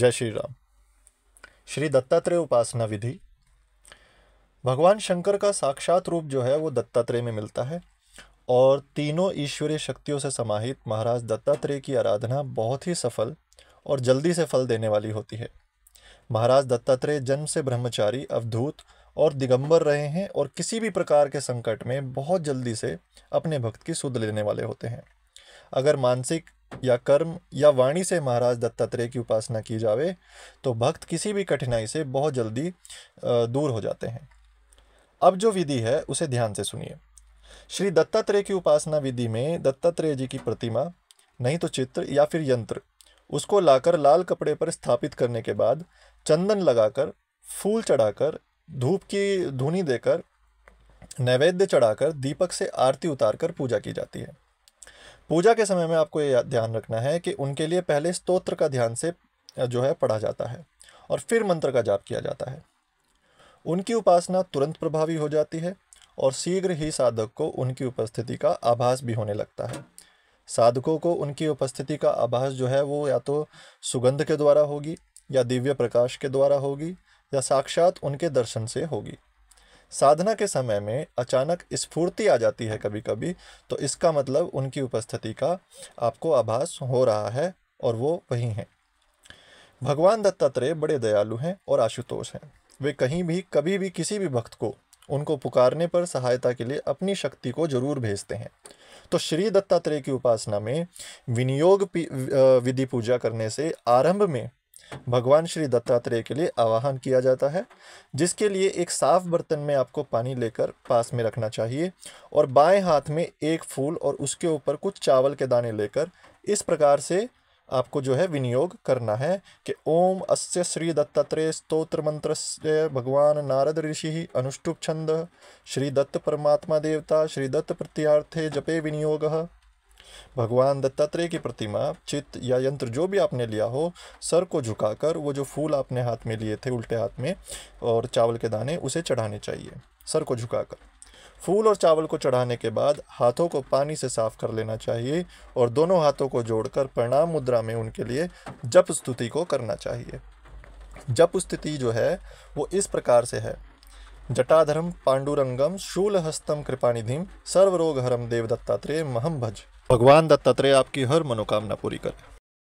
जय श्री राम श्री दत्तात्रेय उपासना विधि भगवान शंकर का साक्षात रूप जो है वो दत्तात्रेय में मिलता है और तीनों ईश्वरीय शक्तियों से समाहित महाराज दत्तात्रेय की आराधना बहुत ही सफल और जल्दी से फल देने वाली होती है महाराज दत्तात्रेय जन्म से ब्रह्मचारी अवधूत और दिगंबर रहे हैं और किसी भी प्रकार के संकट में बहुत जल्दी से अपने भक्त की सुध लेने वाले होते हैं अगर मानसिक या कर्म या वाणी से महाराज दत्तात्रेय की उपासना की जावे तो भक्त किसी भी कठिनाई से बहुत जल्दी दूर हो जाते हैं अब जो विधि है उसे ध्यान से सुनिए श्री दत्तात्रेय की उपासना विधि में दत्तात्रेय जी की प्रतिमा नहीं तो चित्र या फिर यंत्र उसको लाकर लाल कपड़े पर स्थापित करने के बाद चंदन लगाकर फूल चढ़ाकर धूप की धुनी देकर नैवेद्य चढ़ाकर दीपक से आरती उतारकर पूजा की जाती है पूजा के समय में आपको ये ध्यान रखना है कि उनके लिए पहले स्तोत्र का ध्यान से जो है पढ़ा जाता है और फिर मंत्र का जाप किया जाता है उनकी उपासना तुरंत प्रभावी हो जाती है और शीघ्र ही साधक को उनकी उपस्थिति का आभास भी होने लगता है साधकों को उनकी उपस्थिति का आभास जो है वो या तो सुगंध के द्वारा होगी या दिव्य प्रकाश के द्वारा होगी या साक्षात उनके दर्शन से होगी साधना के समय में अचानक स्फूर्ति आ जाती है कभी कभी तो इसका मतलब उनकी उपस्थिति का आपको आभास हो रहा है और वो वही हैं भगवान दत्तात्रेय बड़े दयालु हैं और आशुतोष हैं वे कहीं भी कभी भी किसी भी भक्त को उनको पुकारने पर सहायता के लिए अपनी शक्ति को जरूर भेजते हैं तो श्री दत्तात्रेय की उपासना में विनियोग विधि पूजा करने से आरंभ में भगवान श्री दत्तात्रेय के लिए आवाहन किया जाता है जिसके लिए एक साफ बर्तन में आपको पानी लेकर पास में रखना चाहिए और बाएं हाथ में एक फूल और उसके ऊपर कुछ चावल के दाने लेकर इस प्रकार से आपको जो है विनियोग करना है कि ओम अस्य श्री दत्तात्रेय स्तोत्र मंत्र से भगवान नारद ऋषि अनुष्टुप छंद श्री दत्त परमात्मा देवता श्री दत्त प्रत्यार्थे जपे विनियोग भगवान दत्तात्रेय की प्रतिमा चित या यंत्र जो भी आपने लिया हो सर को झुकाकर वो जो फूल आपने हाथ में लिए थे उल्टे हाथ में और चावल के दाने उसे चढ़ाने चाहिए सर को झुकाकर फूल और चावल को चढ़ाने के बाद हाथों को पानी से साफ कर लेना चाहिए और दोनों हाथों को जोड़कर प्रणाम मुद्रा में उनके लिए जप स्तुति को करना चाहिए जप स्तुति जो है वो इस प्रकार से है जटाधरम पांडुरंगम शूलहस्तम कृपानिधिम सर्वरोगहरम देव दत्तात्रेय महम भज भगवान दत्तात्रेय आपकी हर मनोकामना पूरी करें